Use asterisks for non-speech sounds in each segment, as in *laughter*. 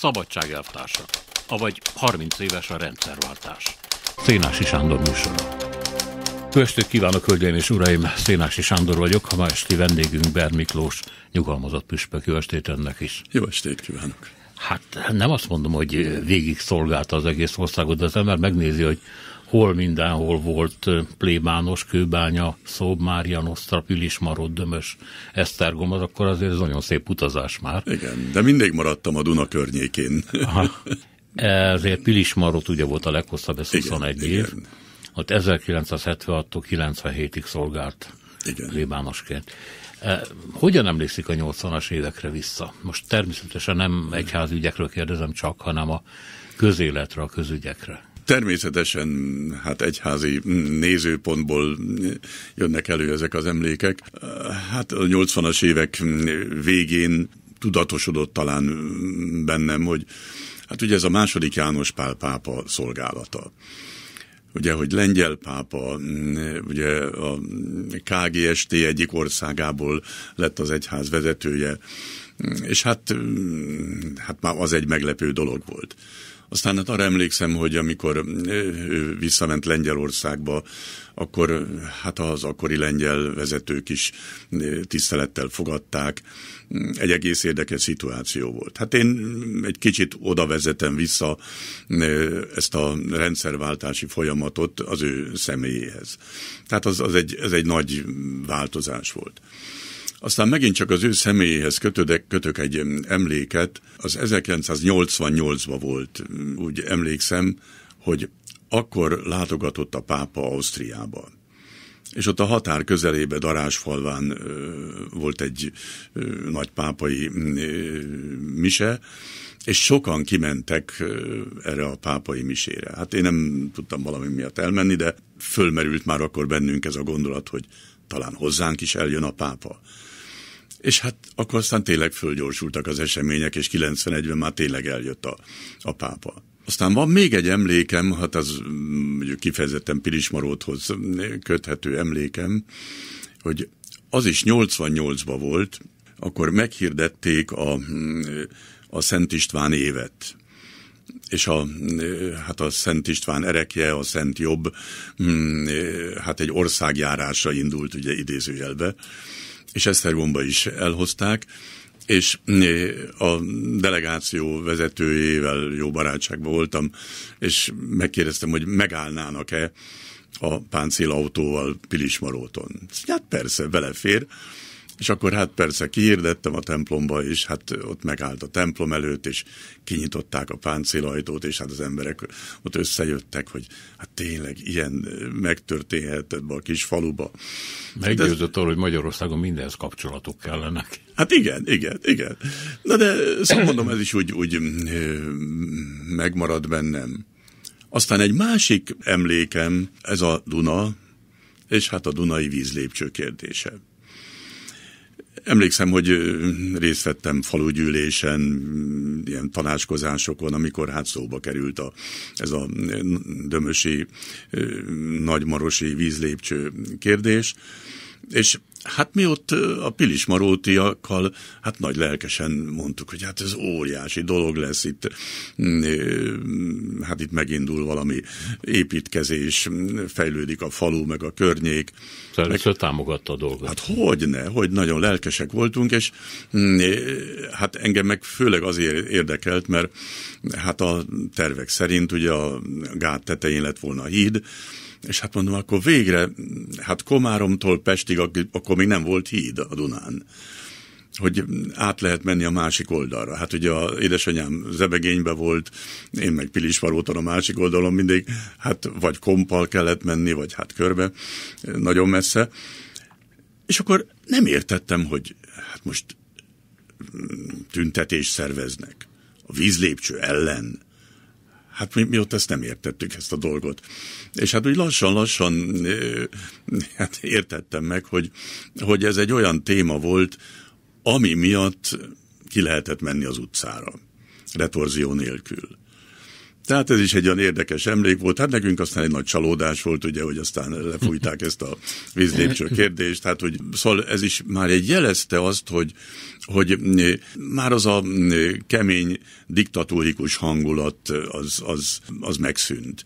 Szabadságjelvtársa, avagy 30 éves a rendszerváltás. Szénási Sándor műsora. Jó kívánok, hölgyeim és uraim! Szénási Sándor vagyok, a ma esti vendégünk Ber Miklós, nyugalmazott püspök. Jó estét önnek is! Jó estét kívánok! Hát nem azt mondom, hogy végig szolgálta az egész országot, de az ember megnézi, hogy hol mindenhol volt plébános, kőbánya, Szob, Mária Nosztra, Pilis, Marod, Dömös, Esztergom, az akkor azért ez nagyon szép utazás már. Igen, de mindig maradtam a Duna környékén. Aha. Ezért Pilis Marot ugye volt a leghosszabb, ez 21 igen, év. Igen. Ott 1976-tól 97-ig szolgált igen. plébánosként. E, hogyan emlékszik a 80-as évekre vissza? Most természetesen nem egyházügyekről kérdezem csak, hanem a közéletre, a közügyekre. Természetesen hát egyházi nézőpontból jönnek elő ezek az emlékek. Hát a 80-as évek végén tudatosodott talán bennem, hogy hát ugye ez a második János Pál pápa szolgálata ugye, hogy lengyel pápa, ugye a KGST egyik országából lett az egyház vezetője, és hát, hát már az egy meglepő dolog volt. Aztán hát arra emlékszem, hogy amikor ő visszament Lengyelországba, akkor hát az akkori lengyel vezetők is tisztelettel fogadták. Egy egész érdekes szituáció volt. Hát én egy kicsit oda vezetem vissza ezt a rendszerváltási folyamatot az ő személyéhez. Tehát az, az egy, ez egy nagy változás volt. Aztán megint csak az ő személyéhez kötödek, kötök egy emléket. Az 1988-ban volt, mm, úgy emlékszem, hogy akkor látogatott a pápa Ausztriába. És ott a határ közelébe, Darásfalván volt egy nagy pápai mm, mise, és sokan kimentek erre a pápai misére. Hát én nem tudtam valami miatt elmenni, de fölmerült már akkor bennünk ez a gondolat, hogy talán hozzánk is eljön a pápa. És hát akkor aztán tényleg fölgyorsultak az események, és 91-ben már tényleg eljött a, a pápa. Aztán van még egy emlékem, hát az mm, mondjuk kifejezetten Pirismaróthoz köthető emlékem, hogy az is 88-ban volt, akkor meghirdették a, mm, a Szent István évet. És a, mm, hát a Szent István erekje, a Szent Jobb, hát egy országjárásra indult, ugye idézőjelbe, és Esztergomba is elhozták, és a delegáció vezetőjével jó barátságban voltam, és megkérdeztem, hogy megállnának-e a páncélautóval Pilismaróton. Hát persze, belefér. És akkor hát persze kiirdettem a templomba, és hát ott megállt a templom előtt, és kinyitották a páncélajtót, és hát az emberek ott összejöttek, hogy hát tényleg ilyen megtörténhet ebbe a kis faluba. Meggyőzött arról, hogy Magyarországon mindenhez kapcsolatok kellenek. Hát igen, igen, igen. Na de szóval mondom, ez is úgy, úgy megmarad bennem. Aztán egy másik emlékem, ez a Duna, és hát a Dunai vízlépcső kérdése. Emlékszem, hogy részt vettem falugyűlésen, ilyen tanácskozásokon, amikor hát szóba került a, ez a dömösi, nagymarosi vízlépcső kérdés, és Hát mi ott a Marótiakkal, hát nagy lelkesen mondtuk, hogy hát ez óriási dolog lesz itt, mm, mm, hát itt megindul valami építkezés, mm, fejlődik a falu, meg a környék. Szóval meg támogatta a dolgot. Hát hogy ne, hogy nagyon lelkesek voltunk, és hát engem meg főleg azért érdekelt, mert hát a tervek szerint ugye a gát tetején lett volna a híd, és hát mondom, akkor végre, hát Komáromtól Pestig, akkor még nem volt híd a Dunán hogy át lehet menni a másik oldalra. Hát ugye a édesanyám zebegénybe volt, én meg Pilisvaróton a másik oldalon mindig, hát vagy kompal kellett menni, vagy hát körbe, nagyon messze. És akkor nem értettem, hogy hát most mm, tüntetés szerveznek a vízlépcső ellen, Hát mi, mi ott ezt nem értettük, ezt a dolgot. És hát úgy lassan-lassan hát értettem meg, hogy, hogy ez egy olyan téma volt, ami miatt ki lehetett menni az utcára, retorzió nélkül. Tehát ez is egy olyan érdekes emlék volt. Hát nekünk aztán egy nagy csalódás volt, ugye, hogy aztán lefújták ezt a vízlépcső kérdést. Tehát, hogy szóval ez is már egy jelezte azt, hogy, hogy már az a kemény diktatórikus hangulat az, az, az megszűnt.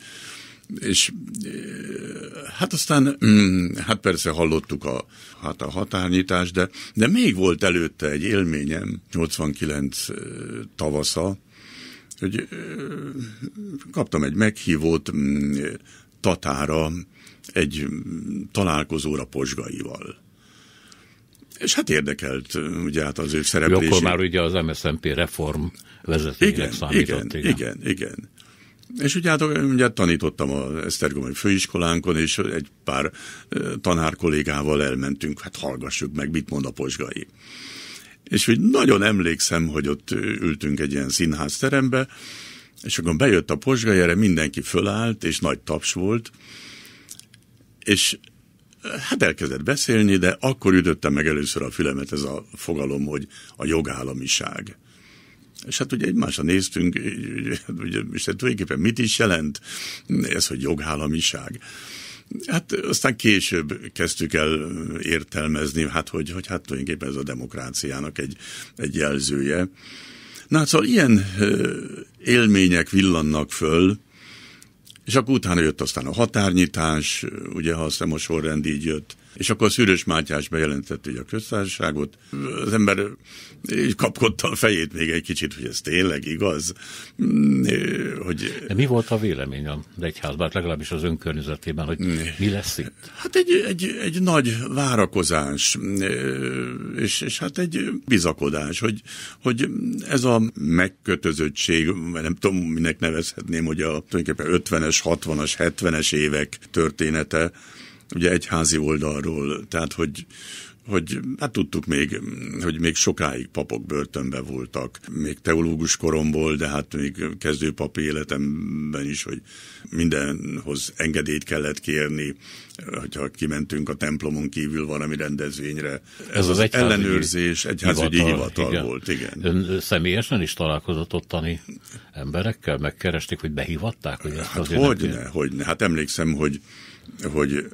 És hát aztán, hát persze hallottuk a, hát a határnyitást, de, de még volt előtte egy élményem, 89 tavasza, hogy kaptam egy meghívót mm, Tatára egy mm, találkozóra Posgaival. És hát érdekelt ugye hát az ő szereplését. Akkor már ugye az MSZNP reform vezetőjének igen, számított. Igen, igen, igen. igen. És ugye, hát, ugye tanítottam az Esztergomai főiskolánkon, és egy pár tanárkollégával elmentünk, hát hallgassuk meg, mit mond a posgai és hogy nagyon emlékszem, hogy ott ültünk egy ilyen színházterembe, és akkor bejött a posgai, mindenki fölállt, és nagy taps volt, és hát elkezdett beszélni, de akkor ütötte meg először a fülemet ez a fogalom, hogy a jogállamiság. És hát ugye egymásra néztünk, hát és hát tulajdonképpen mit is jelent ez, hogy jogállamiság. Hát aztán később kezdtük el értelmezni, hát hogy, hogy hát tulajdonképpen ez a demokráciának egy, egy jelzője. Na hát szóval ilyen élmények villannak föl, és akkor utána jött aztán a határnyitás, ugye ha aztán a sorrend így jött, és akkor a Szűrös Mátyás bejelentett ugye a köztársaságot. Az ember így kapkodta a fejét még egy kicsit, hogy ez tényleg igaz. Mm, hogy... De mi volt a vélemény a egyházban hát legalábbis az önkörnyezetében, hogy mi lesz itt? Hát egy, egy, egy nagy várakozás, mm, és, és hát egy bizakodás, hogy, hogy ez a megkötözöttség, nem tudom, minek nevezhetném, hogy a tulajdonképpen 50-es, 60-as, 70-es évek története, ugye egyházi oldalról, tehát hogy hogy hát tudtuk még, hogy még sokáig papok börtönbe voltak, még teológus koromból, de hát még kezdőpapi életemben is, hogy mindenhoz engedélyt kellett kérni, hogyha kimentünk a templomon kívül valami rendezvényre. Ez, az, az, egyházügyi ellenőrzés, egyházügyi hivatal, hivatal igen. volt, igen. Ön személyesen is találkozott ottani emberekkel? Megkeresték, hogy behívatták? Hogy hát hogyne, hogyne. Hát emlékszem, hogy hogy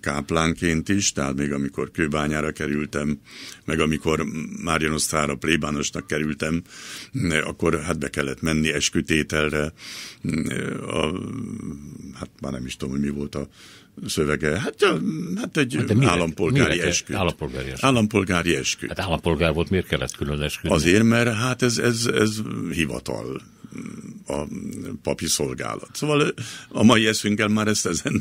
káplánként is, tehát még amikor kőbányára kerültem, meg amikor Márjanosztrára plébánosnak kerültem, akkor hát be kellett menni eskütételre, a, hát már nem is tudom, hogy mi volt a szövege. Hát, hát egy hát miért, állampolgári miért, esküt. Állampolgári esküt. Állampolgári esküt. Hát állampolgár volt, miért kellett külön esküt? Azért, mert hát ez, ez, ez hivatal a papi szolgálat. Szóval a mai eszünkkel már ezt ezen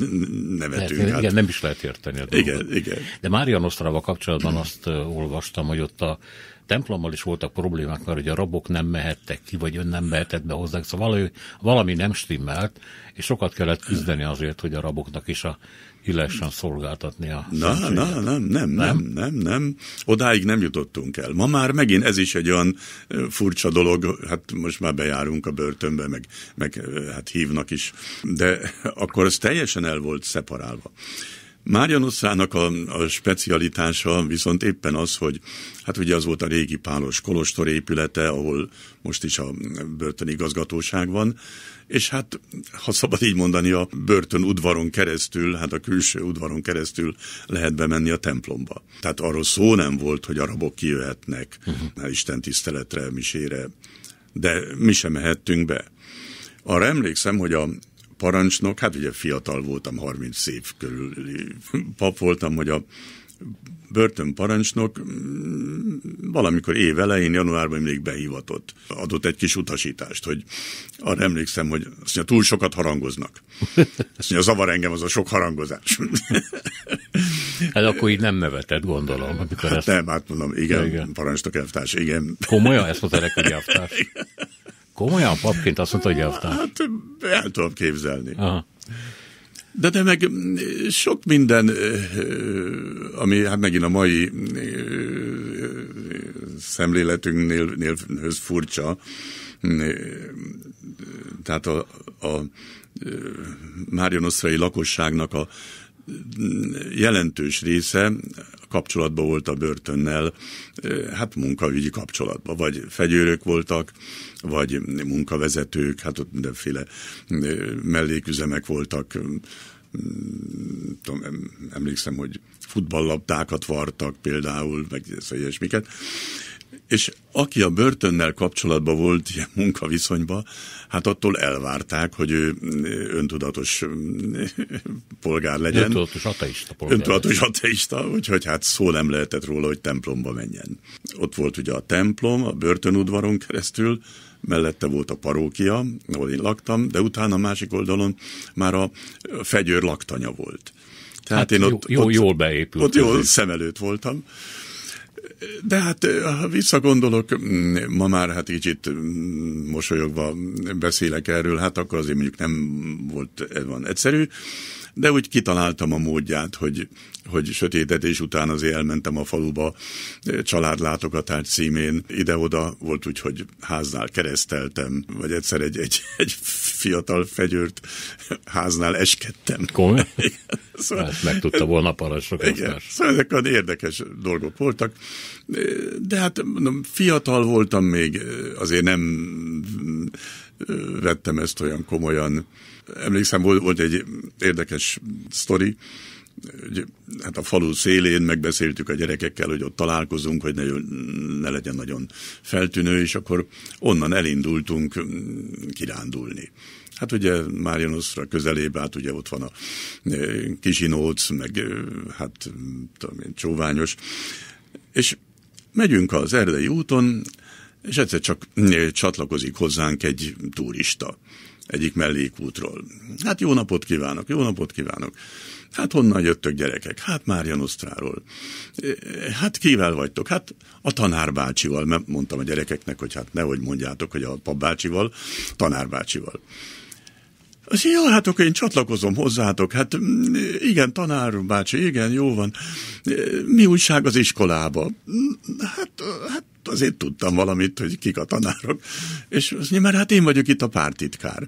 nevetünk. Lehet, Igen, nem is lehet érteni. A igen, dolgot. igen. De Mária Nosztrava kapcsolatban azt olvastam, hogy ott a templommal is voltak problémák, mert hogy a rabok nem mehettek ki, vagy ön nem mehetett be hozzá. szóval valami nem stimmelt, és sokat kellett küzdeni azért, hogy a raboknak is a illessen szolgáltatni a Na, na, nem, nem, nem, nem, nem, nem. Odáig nem jutottunk el. Ma már megint ez is egy olyan furcsa dolog, hát most már bejárunk a börtönbe, meg, meg hát hívnak is, de *laughs* akkor ez teljesen el volt szeparálva. Mária a, a specialitása viszont éppen az, hogy hát ugye az volt a régi pálos kolostor épülete, ahol most is a börtönigazgatóság van, és hát, ha szabad így mondani, a börtön udvaron keresztül, hát a külső udvaron keresztül lehet bemenni a templomba. Tehát arról szó nem volt, hogy a rabok kijöhetnek uh-huh. Isten tiszteletre, misére, de mi sem mehettünk be. Arra emlékszem, hogy a parancsnok, hát ugye fiatal voltam, 30 év körül pap voltam, hogy a börtön parancsnok. Mm, valamikor év elején, januárban még behivatott, Adott egy kis utasítást, hogy arra emlékszem, hogy azt mondja, túl sokat harangoznak. Azt mondja, zavar engem az a sok harangozás. *laughs* Hát akkor így nem nevetett, gondolom. Amikor hát ezt... nem, hát mondom, igen, igen. parancsnok elvtárs, igen. Komolyan ezt mondta neki elvtárs? *laughs* Komolyan papként azt mondta, hogy elvtárs? Hát el tudom képzelni. Aha. De, de meg sok minden, ami hát megint a mai szemléletünknél furcsa, tehát a, a Márionoszrai lakosságnak a jelentős része kapcsolatban volt a börtönnel, hát munkaügyi kapcsolatban, vagy fegyőrök voltak, vagy munkavezetők, hát ott mindenféle melléküzemek voltak, mm, tudom, emlékszem, hogy futballlabdákat vartak például, meg ilyesmiket. És aki a börtönnel kapcsolatban volt ilyen munkaviszonyban, hát attól elvárták, hogy ő öntudatos mm, polgár legyen. Öntudatos ateista polgár. Öntudatos ateista, úgyhogy hát szó nem lehetett róla, hogy templomba menjen. Ott volt ugye a templom, a börtönudvaron keresztül, mellette volt a parókia, ahol én laktam, de utána a másik oldalon már a fegyőr laktanya volt. Tehát hát én ott, jó, jó, ott, jól beépült. Ott jól szem előtt voltam. De hát eh, ha visszagondolok, mm, ma már hát kicsit mm, mosolyogva beszélek erről, hát akkor azért mondjuk nem volt van egyszerű, de úgy kitaláltam a módját, hogy hogy sötétedés után azért elmentem a faluba e, családlátogatás címén. Ide-oda volt úgy, hogy háznál kereszteltem, vagy egyszer egy, egy, egy fiatal fegyőrt háznál eskedtem. Komoly? *laughs* szóval, hát meg tudta volna parancsnok. Igen, szóval ezek az érdekes dolgok voltak. E, de hát mondom, fiatal voltam még, e, azért nem vettem ezt olyan komolyan. Emlékszem, volt, volt egy érdekes sztori, hát a falu szélén megbeszéltük a gyerekekkel, hogy ott találkozunk, hogy ne, ne legyen nagyon feltűnő, és akkor onnan elindultunk mm, kirándulni. Hát ugye Márjanoszra közelébe, hát ugye ott van a e, Kisinóc, meg e, hát mm, tudom én, Csóványos, és megyünk az erdei úton, és egyszer csak e, csatlakozik hozzánk egy turista egyik mellékútról. Hát jó napot kívánok, jó napot kívánok. Hát honnan jöttök gyerekek? Hát Mária Nosztráról. E, hát kivel vagytok? Hát a tanárbácsival, mert mondtam a gyerekeknek, hogy hát nehogy mondjátok, hogy a papbácsival, tanárbácsival. Az jó, hát akkor én csatlakozom hozzátok. Hát mm, igen, tanár bácsi, igen, jó van. E, mi újság az iskolába? Mm, hát, hát azért tudtam valamit, hogy kik a tanárok, és azt mondja, mert hát én vagyok itt a pártitkár.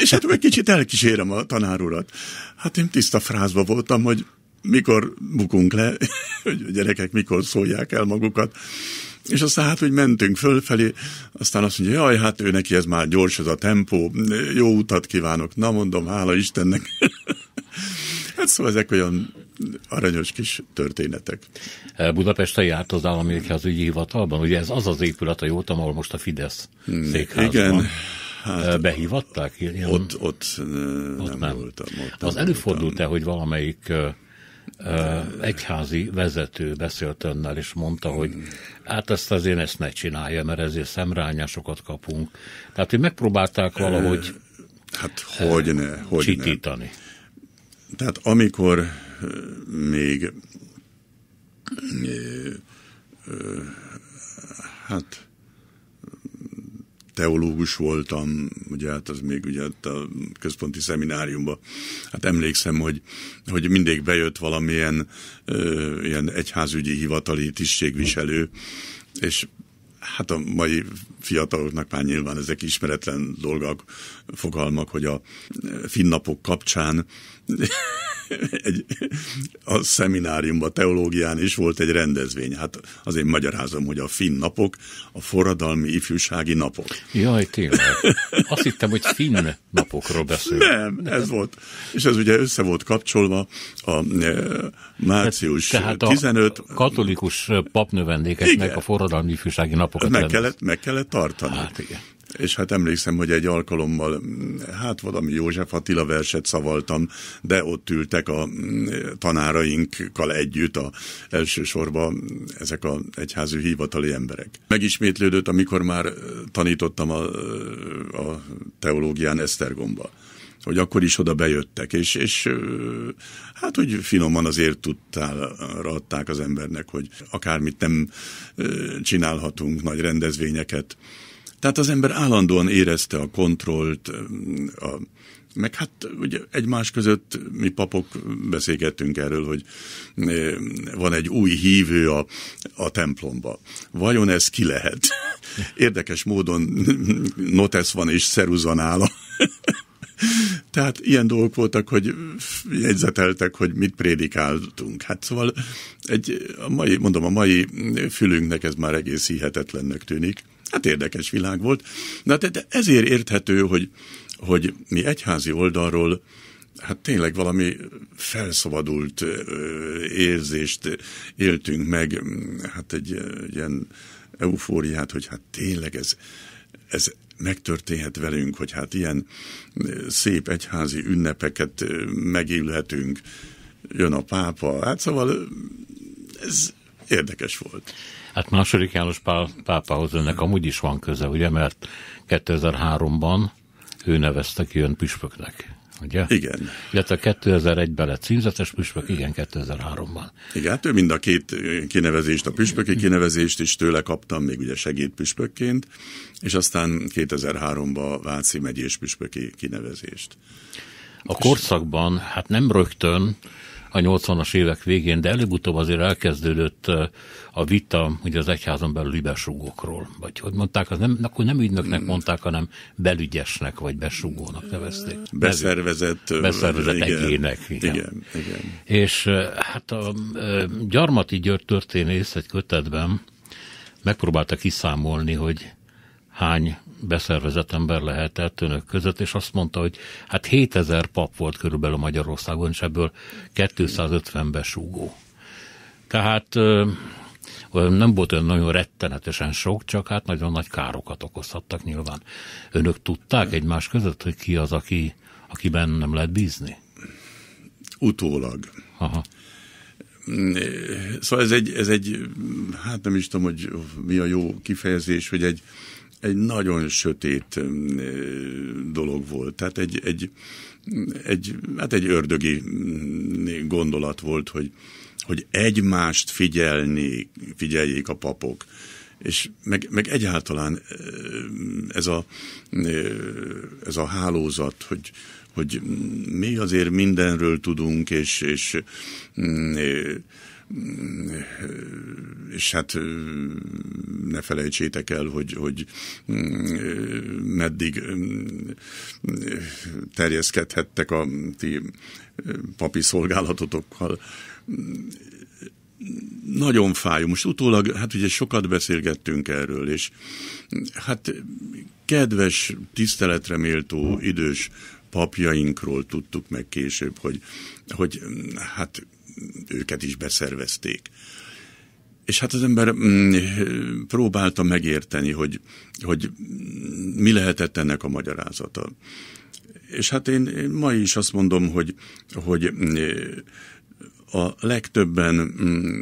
És hát egy kicsit elkísérem a tanár urat. Hát én tiszta frázba voltam, hogy mikor bukunk le, *laughs* hogy a gyerekek mikor szólják el magukat és aztán hát, hogy mentünk fölfelé, aztán azt mondja, jaj, hát ő neki ez már gyors ez a tempó, jó utat kívánok, na mondom, hála Istennek. *laughs* hát szóval ezek olyan aranyos kis történetek. E, Budapesten járt az állami ügyi hivatalban? Ugye ez az az épület, a jótam, ahol most a Fidesz hmm, székházban. Igen. E, hát, Behívatták? Ilyen... Ott, ott, e, ott nem, nem voltam. Ott nem az előfordult-e, hogy valamelyik egyházi vezető beszélt önnel, és mondta, hogy hát ezt az én ezt ne csinálja, mert ezért szemrányásokat kapunk. Tehát, hogy megpróbálták valahogy Hát ne, hogy Csitítani. Tehát amikor még hát teológus voltam, ugye hát az még ugye a központi szemináriumban, hát emlékszem, hogy, hogy mindig bejött valamilyen ö, ilyen egyházügyi hivatali tisztségviselő, és hát a mai fiataloknak már nyilván ezek ismeretlen dolgok, fogalmak, hogy a finnapok kapcsán *laughs* egy, a szemináriumban, teológián is volt egy rendezvény. Hát azért magyarázom, hogy a finn napok, a forradalmi ifjúsági napok. Jaj, tényleg. Azt hittem, hogy finn napokról beszél. Nem, nem, ez volt. És ez ugye össze volt kapcsolva a e, március hát, Tehát a 15... a katolikus papnövendékeknek igen. a forradalmi ifjúsági napokat meg kellett, meg kellett tartani. Hát igen és hát emlékszem, hogy egy alkalommal, mm, hát valami József Attila verset szavaltam, de ott ültek a mm, tanárainkkal együtt a elsősorban mm, ezek a egyházű hivatali emberek. Megismétlődött, amikor már tanítottam a, a teológián Esztergomba hogy akkor is oda bejöttek, és, és hát úgy finoman azért tudtál, adták az embernek, hogy akármit nem csinálhatunk, nagy rendezvényeket, tehát az ember állandóan érezte a kontrollt, a, meg hát ugye egymás között mi papok beszélgettünk erről, hogy van egy új hívő a, a templomba. Vajon ez ki lehet? *laughs* Érdekes módon notesz van és szeruza nála. *laughs* Tehát ilyen dolgok voltak, hogy jegyzeteltek, hogy mit prédikáltunk. Hát szóval egy, a mai, mondom, a mai fülünknek ez már egész hihetetlennek tűnik. Hát érdekes világ volt. Na, de, ezért érthető, hogy, hogy mi egyházi oldalról hát tényleg valami felszabadult érzést éltünk meg, hát egy ilyen eufóriát, hogy hát tényleg ez, ez megtörténhet velünk, hogy hát ilyen szép egyházi ünnepeket megélhetünk, jön a pápa, hát szóval ez érdekes volt. Hát második János Pál pápához önnek amúgy is van köze, ugye, mert 2003-ban ő nevezte ki ön püspöknek. Ugye? Igen. Illetve 2001-ben lett címzetes püspök, igen, 2003-ban. Igen, hát ő mind a két kinevezést, a püspöki kinevezést is tőle kaptam, még ugye segédpüspökként, és aztán 2003-ban Váci megyés püspöki kinevezést. A korszakban, hát nem rögtön, a 80-as évek végén, de előbb-utóbb azért elkezdődött a vita ugye az egyházon belül besúgókról. vagy hogy mondták, az nem, akkor nem ügynöknek hmm. mondták, hanem belügyesnek, vagy besúgónak nevezték. Beszervezett. Beszervezett igen, egyének. Igen. igen, igen. És hát a Gyarmati György történész egy kötetben megpróbálta kiszámolni, hogy hány beszervezett ember lehetett önök között, és azt mondta, hogy hát 7000 pap volt körülbelül Magyarországon, és ebből 250 besúgó. Tehát nem volt olyan nagyon rettenetesen sok, csak hát nagyon nagy károkat okozhattak nyilván. Önök tudták egymás között, hogy ki az, aki, akiben nem lehet bízni? Utólag. Aha. Szóval ez egy, ez egy, hát nem is tudom, hogy mi a jó kifejezés, hogy egy egy nagyon sötét dolog volt. Tehát egy, egy, egy, hát egy ördögi mm, gondolat volt, hogy, hogy egymást figyelni, figyeljék a papok. És meg, meg egyáltalán ez a, ez a hálózat, hogy, hogy mi azért mindenről tudunk, és, és mm, Mm, és hát mm, ne felejtsétek el, hogy, hogy mm, meddig terjeszkedhettek a ti papi szolgálatotokkal nagyon fájó. Most utólag, hát ugye sokat beszélgettünk erről, és hát kedves, tiszteletre méltó idős papjainkról tudtuk meg később, hogy, hogy hát őket is beszervezték. És hát az ember mm, próbálta megérteni, hogy, hogy mi lehetett ennek a magyarázata. És hát én, én ma is azt mondom, hogy, hogy mm, a legtöbben mm,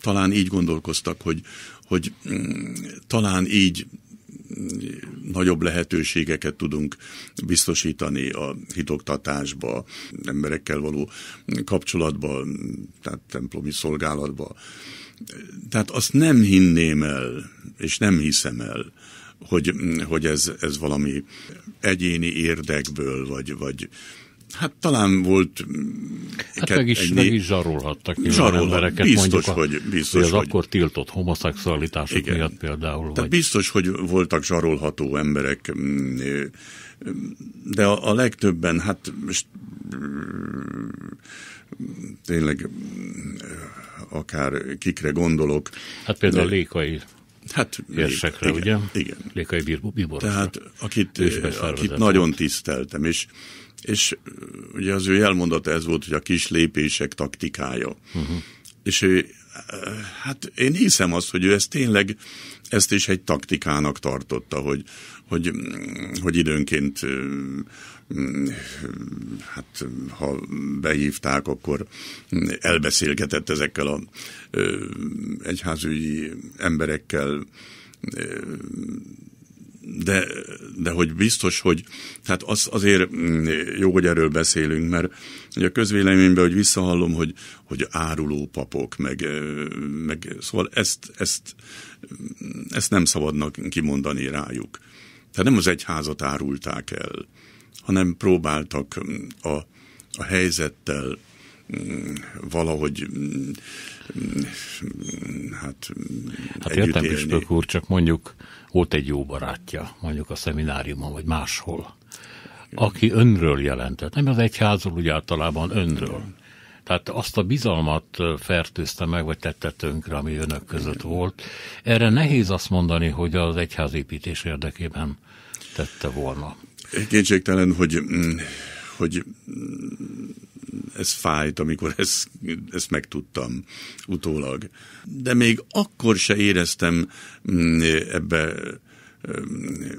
talán így gondolkoztak, hogy, hogy talán így nagyobb lehetőségeket tudunk biztosítani a hitoktatásba, emberekkel való kapcsolatba, tehát templomi szolgálatba. Tehát azt nem hinném el, és nem hiszem el, hogy, hogy ez, ez valami egyéni érdekből, vagy, vagy Hát talán volt... Mm, hát meg is, egy, meg is zsarolhattak zsarolhat, embereket, biztos, mondjuk hogy, biztos, az hogy, akkor tiltott homoszexualitások igen. miatt például. Tehát vagy... biztos, hogy voltak zsarolható emberek, mm, de a, a legtöbben, hát mm, tényleg akár kikre gondolok. Hát például de, Lékai Hát, érsekre, igen, ugye? Igen. Lékai Bíborosra. Tehát akit, akit nagyon tiszteltem, és és ugye az ő elmondata ez volt, hogy a kis lépések taktikája. Uh-huh. És ő, hát én hiszem azt, hogy ő ezt tényleg, ezt is egy taktikának tartotta, hogy, hogy, mm, hogy időnként mm, hát ha behívták, akkor elbeszélgetett ezekkel a egyházügyi emberekkel, de, de hogy biztos, hogy tehát az, azért mm, jó, hogy erről beszélünk, mert a közvéleményben, hogy visszahallom, hogy, hogy áruló papok, meg, meg szóval ezt, ezt, mm, ezt nem szabadnak kimondani rájuk. Tehát nem az egyházat árulták el, hanem próbáltak mm, a, a helyzettel valahogy hát, hát értem, élni. Püspök úr, csak mondjuk volt egy jó barátja, mondjuk a szemináriumon, vagy máshol, aki önről jelentett. Nem az egyházról, úgy általában önről. Tehát azt a bizalmat fertőzte meg, vagy tette tönkre, ami önök között volt. Erre nehéz azt mondani, hogy az egyházépítés érdekében tette volna. Kétségtelen, hogy, mm, hogy ez fájt, amikor ezt, ezt megtudtam utólag. De még akkor se éreztem mm, ebbe mm,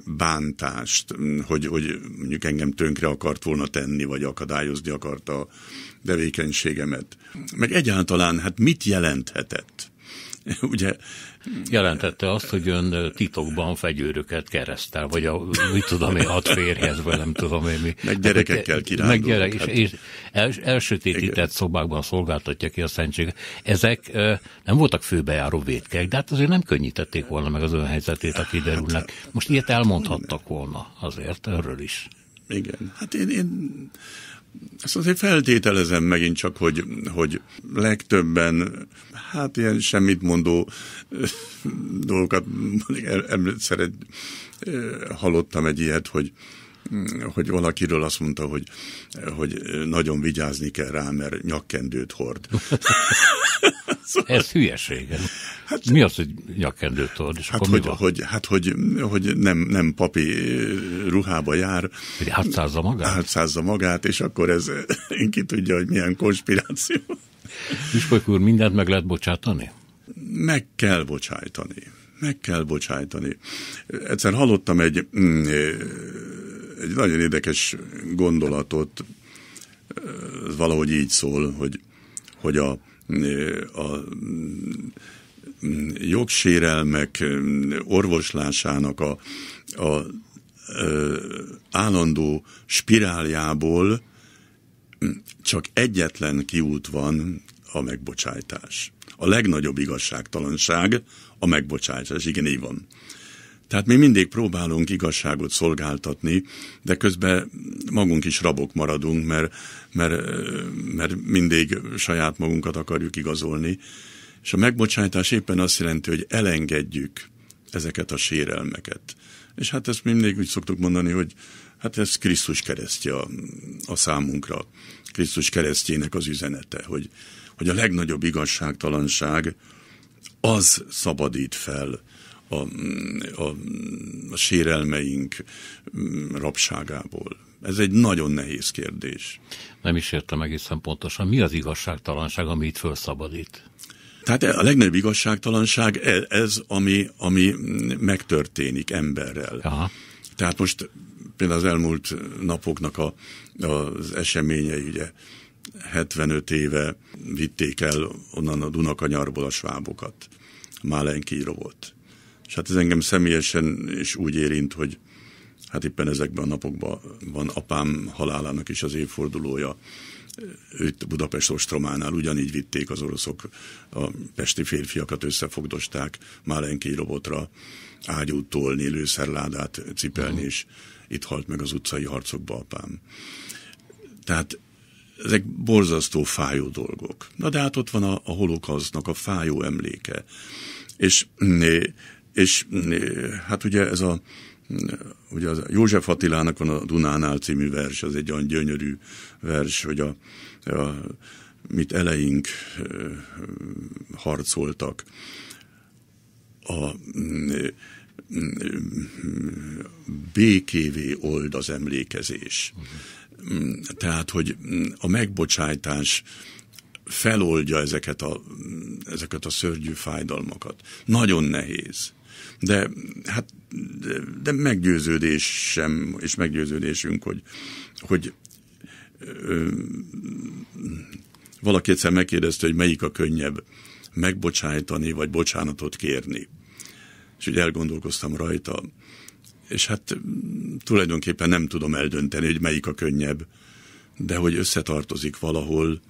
bántást, mm, hogy, hogy mondjuk engem tönkre akart volna tenni, vagy akadályozni akarta a tevékenységemet. Meg egyáltalán, hát mit jelenthetett? *laughs* ugye... Jelentette azt, hogy ön titokban fegyőröket keresztel, vagy a, mit tudom én, hat férjhez, vagy nem tudom én mi. Meg gyerekekkel kirándul. Meg gyerek, hát... és, és elsötétített igen. szobákban szolgáltatja ki a szentséget. Ezek nem voltak főbejáró védkek, de hát azért nem könnyítették volna meg az ön helyzetét, aki derülnek. Hát- Most ilyet elmondhattak volna azért, erről is. Igen, hát én, én ezt azért feltételezem megint csak, hogy, hogy legtöbben, hát ilyen semmit mondó dolgokat, szeret, hallottam egy ilyet, hogy hogy valakiről azt mondta, hogy, hogy nagyon vigyázni kell rá, mert nyakkendőt hord. *laughs* szóval... Ez hülyeség. Hát, mi az, hogy nyakkendőt hord? És hát, akkor hogy, hogy, hát hogy, hogy nem, nem papi eh, ruhába jár. Hogy átszázza magát? Átszázza magát, és akkor ez eh, ki tudja, hogy milyen konspiráció. Püspök úr, mindent meg lehet bocsátani? Meg kell bocsájtani meg kell bocsájtani. Egyszer hallottam egy mm, eh, egy nagyon érdekes gondolatot, valahogy így szól, hogy, hogy a, a jogsérelmek orvoslásának a, a állandó spiráljából csak egyetlen kiút van, a megbocsájtás. A legnagyobb igazságtalanság a megbocsájtás. Igen, így van. Tehát mi mindig próbálunk igazságot szolgáltatni, de közben magunk is rabok maradunk, mert, mert, mert mindig saját magunkat akarjuk igazolni. És a megbocsájtás éppen azt jelenti, hogy elengedjük ezeket a sérelmeket. És hát ezt mindig úgy szoktuk mondani, hogy hát ez Krisztus keresztje a, a számunkra, Krisztus keresztjének az üzenete, hogy, hogy a legnagyobb igazságtalanság az szabadít fel, a, a, a sérelmeink rabságából? Ez egy nagyon nehéz kérdés. Nem is értem egészen pontosan. Mi az igazságtalanság, ami itt felszabadít? Tehát a legnagyobb igazságtalanság e, ez, ami, ami megtörténik emberrel. Aha. Tehát most például az elmúlt napoknak a, az eseményei, ugye 75 éve vitték el onnan a Dunakanyarból a svábokat. Málenki volt. És hát ez engem személyesen is úgy érint, hogy hát éppen ezekben a napokban van apám halálának is az évfordulója. Őt Budapest ostrománál ugyanígy vitték az oroszok, a pesti férfiakat összefogdosták Málenki robotra, ágyút tolni, lőszerládát cipelni, uh-huh. és itt halt meg az utcai harcokba apám. Tehát ezek borzasztó fájó dolgok. Na de hát ott van a, a holokausznak a fájó emléke. És és hát ugye ez a ugye az József Attilának van a Dunánál című vers, az egy olyan gyönyörű vers, hogy a, a mit eleink harcoltak, a békévé old az emlékezés. Tehát, hogy a megbocsájtás feloldja ezeket a, ezeket a szörnyű fájdalmakat. Nagyon nehéz de hát de, de meggyőződésem és meggyőződésünk, hogy, hogy ö, valaki egyszer megkérdezte, hogy melyik a könnyebb megbocsájtani, vagy bocsánatot kérni. És úgy elgondolkoztam rajta, és hát tulajdonképpen nem tudom eldönteni, hogy melyik a könnyebb, de hogy összetartozik valahol,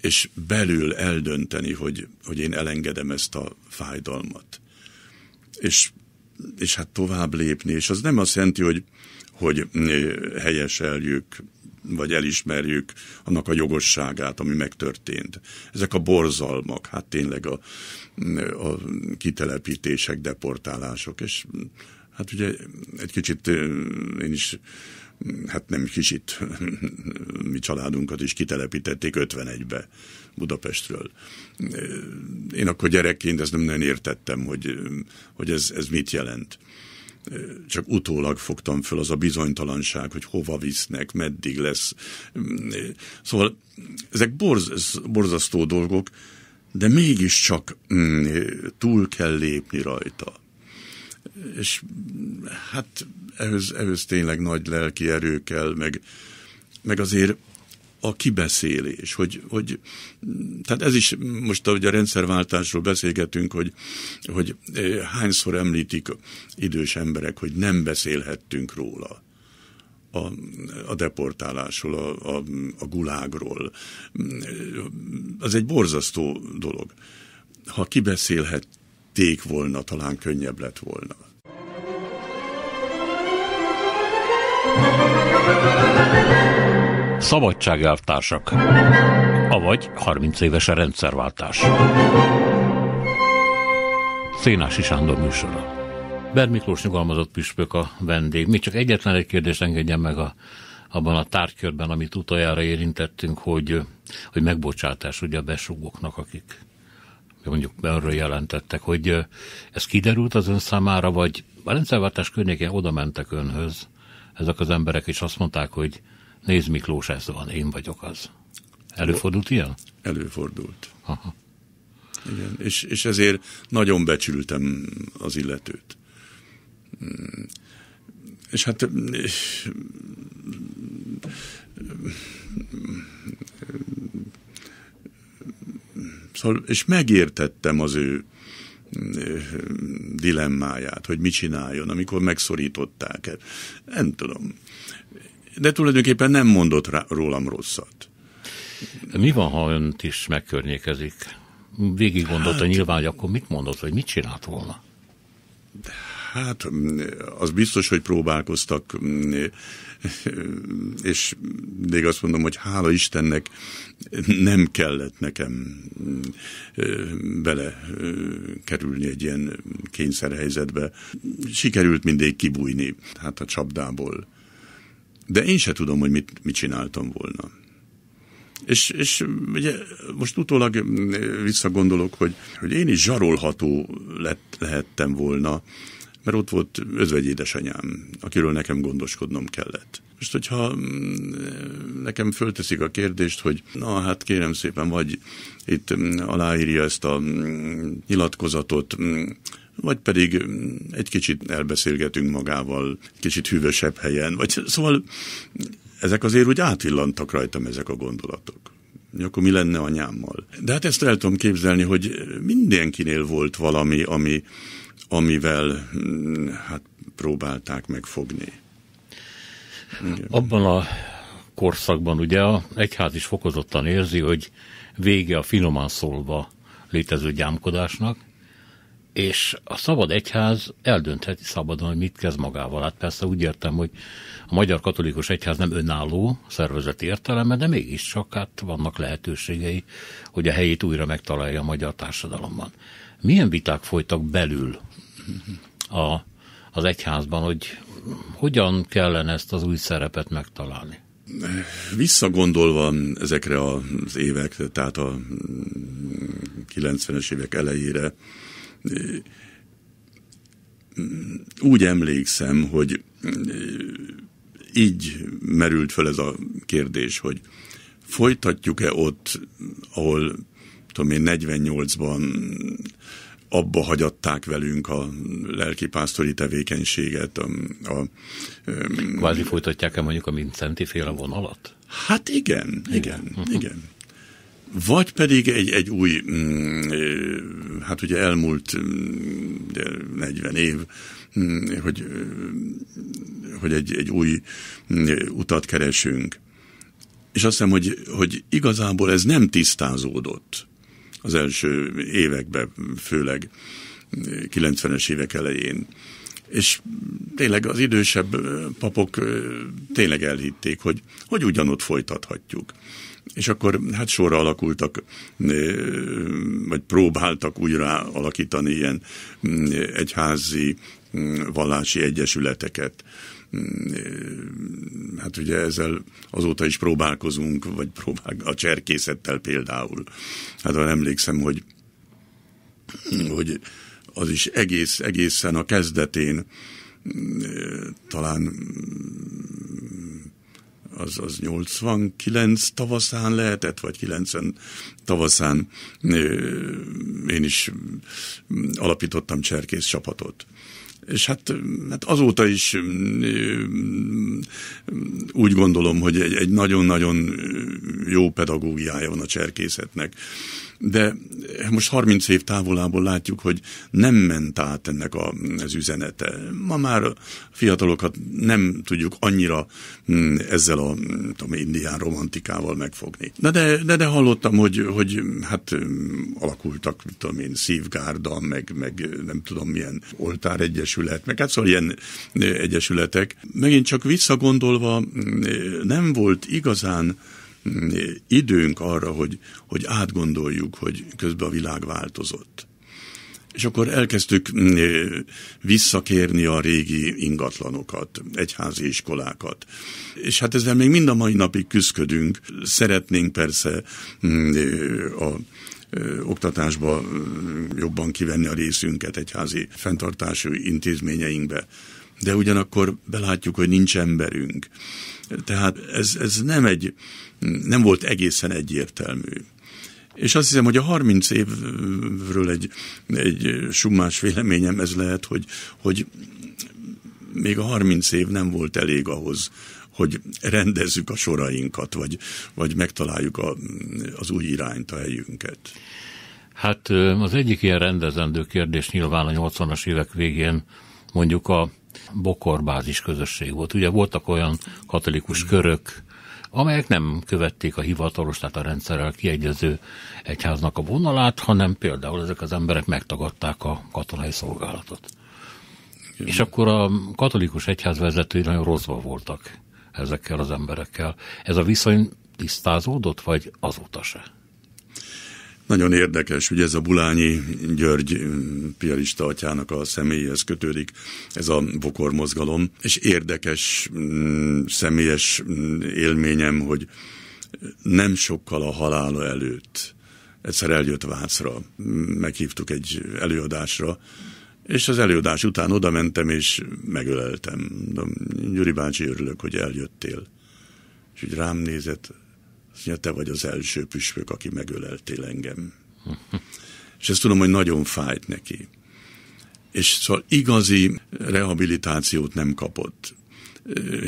és belül eldönteni, hogy, hogy én elengedem ezt a fájdalmat és, és hát tovább lépni, és az nem azt jelenti, hogy, hogy eh, helyeseljük, vagy elismerjük annak a jogosságát, ami megtörtént. Ezek a borzalmak, hát tényleg a, a kitelepítések, deportálások, és hát ugye egy kicsit eh, én is hát nem kicsit, *laughs* mi családunkat is kitelepítették 51-be. Budapestről. Én akkor gyerekként ezt nem nagyon értettem, hogy, hogy ez, ez mit jelent csak utólag fogtam föl az a bizonytalanság, hogy hova visznek, meddig lesz. Szóval ezek borz, borzasztó dolgok, de mégiscsak mm, túl kell lépni rajta. És hát ehhez, ehhez tényleg nagy lelki erő kell, meg, meg azért a kibeszélés, hogy, hogy tehát ez is most, ahogy a rendszerváltásról beszélgetünk, hogy, hogy eh, hányszor említik idős emberek, hogy nem beszélhettünk róla a, a deportálásról, a, a, a gulágról. Az egy borzasztó dolog. Ha kibeszélhették volna, talán könnyebb lett volna. thank you Szabadságelvtársak, avagy 30 éves a rendszerváltás. Szénási Sándor műsora. Ber Miklós nyugalmazott püspök a vendég. Még csak egyetlen egy kérdést engedjen meg a, abban a tárgykörben, amit utoljára érintettünk, hogy, hogy megbocsátás ugye a besúgóknak, akik mondjuk erről jelentettek, hogy ez kiderült az ön számára, vagy a rendszerváltás környékén oda mentek önhöz ezek az emberek, és azt mondták, hogy nézd Miklós, ez van, én vagyok az. Előfordult ilyen? Előfordult. Aha. Igen, és, és ezért nagyon becsültem az illetőt. Mm. És hát és, szóval, és megértettem az ő dilemmáját, hogy mit csináljon, amikor megszorították. Nem tudom de tulajdonképpen nem mondott rá, rólam rosszat. Mi van, ha önt is megkörnyékezik? Végig gondolta hát, nyilván, hogy akkor mit mondott, vagy mit csinált volna? Hát, az biztos, hogy próbálkoztak, és még azt mondom, hogy hála Istennek nem kellett nekem bele kerülni egy ilyen kényszerhelyzetbe. Sikerült mindig kibújni, hát a csapdából de én se tudom, hogy mit, mit csináltam volna. És, és ugye most utólag mm, visszagondolok, hogy, hogy én is zsarolható lett, lehettem volna, mert ott volt özvegy édesanyám, akiről nekem gondoskodnom kellett. Most, hogyha mm, nekem fölteszik a kérdést, hogy na hát kérem szépen, vagy itt mm, aláírja ezt a nyilatkozatot, vagy pedig mm, egy kicsit elbeszélgetünk magával, kicsit hűvösebb helyen, vagy szóval ezek azért úgy átvillantak rajtam ezek a gondolatok akkor mi lenne anyámmal? De hát ezt el tudom képzelni, hogy mindenkinél volt valami, ami, amivel mm, hát próbálták megfogni. Igen. Abban a korszakban ugye a egyház is fokozottan érzi, hogy vége a finoman szólva létező gyámkodásnak, és a szabad egyház eldöntheti szabadon, hogy mit kezd magával. Hát persze úgy értem, hogy a Magyar Katolikus Egyház nem önálló szervezeti értelemben, de mégiscsak hát vannak lehetőségei, hogy a helyét újra megtalálja a magyar társadalomban. Milyen viták folytak belül a, az egyházban, hogy hogyan kellene ezt az új szerepet megtalálni? Visszagondolva ezekre az évek, tehát a 90-es évek elejére, úgy emlékszem, hogy így merült föl ez a kérdés, hogy folytatjuk-e ott, ahol tudom én, 48-ban abba hagyatták velünk a lelkipásztori tevékenységet. A, a, Kvázi folytatják-e mondjuk a Vincenti féle vonalat? Hát igen, igen, mhm. igen. igen vagy pedig egy, egy új, mm, hát ugye elmúlt 40 mm, év, mm, hogy, hogy egy, egy új utat keresünk. És azt hiszem, hogy, hogy igazából ez nem tisztázódott az első években, főleg 90-es évek elején. És tényleg az idősebb papok tényleg elhitték, hogy, hogy ugyanott folytathatjuk és akkor hát sorra alakultak, vagy próbáltak újra alakítani ilyen egyházi mm, vallási egyesületeket hát ugye ezzel azóta is próbálkozunk, vagy próbál a cserkészettel például. Hát van emlékszem, hogy, hogy az is egész, egészen a kezdetén talán az, az 89 tavaszán lehetett, vagy 90 tavaszán én is alapítottam cserkész csapatot. És hát, hát azóta is úgy gondolom, hogy egy nagyon-nagyon jó pedagógiája van a cserkészetnek de most 30 év távolából látjuk, hogy nem ment át ennek a, az üzenete. Ma már a fiatalokat nem tudjuk annyira mm, ezzel a tudom, indián romantikával megfogni. De, de, de, de hallottam, hogy, hogy hát mm, alakultak, tudom én, szívgárda, meg, meg nem tudom milyen oltár egyesület, meg hát szóval ilyen e, egyesületek. Megint csak visszagondolva mm, nem volt igazán Mm, időnk arra, hogy, hogy átgondoljuk, hogy közben a világ változott. És akkor elkezdtük mm, visszakérni a régi ingatlanokat, egyházi iskolákat. És hát ezzel még mind a mai napig küzdködünk. Szeretnénk persze mm, a oktatásba jobban kivenni a részünket egyházi fenntartású intézményeinkbe de ugyanakkor belátjuk, hogy nincs emberünk. Tehát ez, ez nem, egy, nem volt egészen egyértelmű. És azt hiszem, hogy a 30 évről egy, egy summás véleményem ez lehet, hogy, hogy még a 30 év nem volt elég ahhoz, hogy rendezzük a sorainkat, vagy, vagy megtaláljuk a, az új irányt, a helyünket. Hát az egyik ilyen rendezendő kérdés nyilván a 80-as évek végén mondjuk a bokorbázis közösség volt. Ugye voltak olyan katolikus körök, amelyek nem követték a hivatalos, tehát a rendszerrel kiegyező egyháznak a vonalát, hanem például ezek az emberek megtagadták a katonai szolgálatot. Mm. És akkor a katolikus egyház vezetői nagyon rosszban voltak ezekkel az emberekkel. Ez a viszony tisztázódott, vagy azóta se? Nagyon érdekes, ugye ez a Bulányi György pialista atyának a személyhez kötődik, ez a bokor mozgalom, és érdekes mm, személyes mm, élményem, hogy nem sokkal a halála előtt egyszer eljött Vácra, meghívtuk egy előadásra, és az előadás után oda mentem, és megöleltem. Gyuri bácsi, örülök, hogy eljöttél. És úgy rám nézett, mondja, te vagy az első püspök, aki megöleltél engem. és ezt tudom, hogy nagyon fájt neki. És szóval igazi rehabilitációt nem kapott